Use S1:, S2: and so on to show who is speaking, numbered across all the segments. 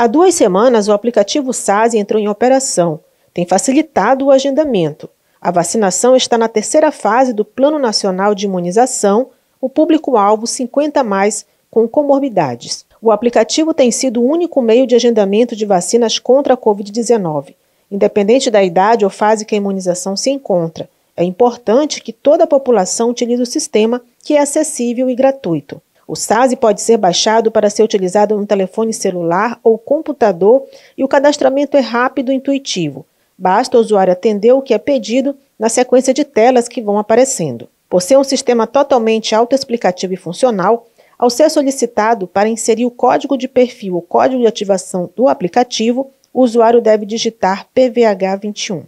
S1: Há duas semanas, o aplicativo SASE entrou em operação. Tem facilitado o agendamento. A vacinação está na terceira fase do Plano Nacional de Imunização, o público-alvo 50 mais com comorbidades. O aplicativo tem sido o único meio de agendamento de vacinas contra a Covid-19, independente da idade ou fase que a imunização se encontra. É importante que toda a população utilize o sistema, que é acessível e gratuito. O SASE pode ser baixado para ser utilizado no telefone celular ou computador e o cadastramento é rápido e intuitivo. Basta o usuário atender o que é pedido na sequência de telas que vão aparecendo. Por ser um sistema totalmente autoexplicativo e funcional, ao ser solicitado para inserir o código de perfil ou código de ativação do aplicativo, o usuário deve digitar PVH21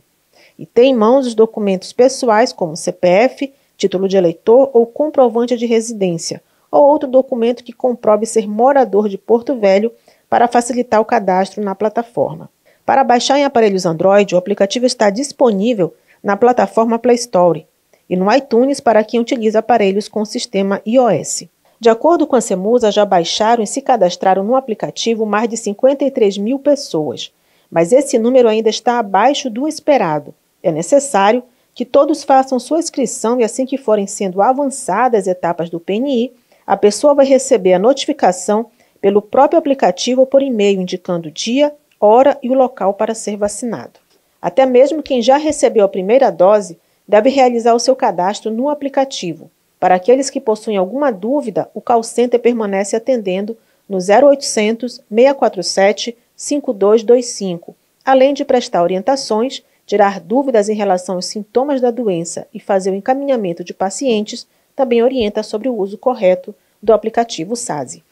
S1: e tem em mãos os documentos pessoais como CPF, título de eleitor ou comprovante de residência, ou outro documento que comprove ser morador de Porto Velho para facilitar o cadastro na plataforma. Para baixar em aparelhos Android, o aplicativo está disponível na plataforma Play Store e no iTunes para quem utiliza aparelhos com sistema iOS. De acordo com a Semusa, já baixaram e se cadastraram no aplicativo mais de 53 mil pessoas, mas esse número ainda está abaixo do esperado. É necessário que todos façam sua inscrição e assim que forem sendo avançadas as etapas do PNI, a pessoa vai receber a notificação pelo próprio aplicativo ou por e-mail indicando o dia, hora e o local para ser vacinado. Até mesmo quem já recebeu a primeira dose deve realizar o seu cadastro no aplicativo. Para aqueles que possuem alguma dúvida, o call center permanece atendendo no 0800 647 5225, além de prestar orientações, tirar dúvidas em relação aos sintomas da doença e fazer o encaminhamento de pacientes também orienta sobre o uso correto do aplicativo SASE.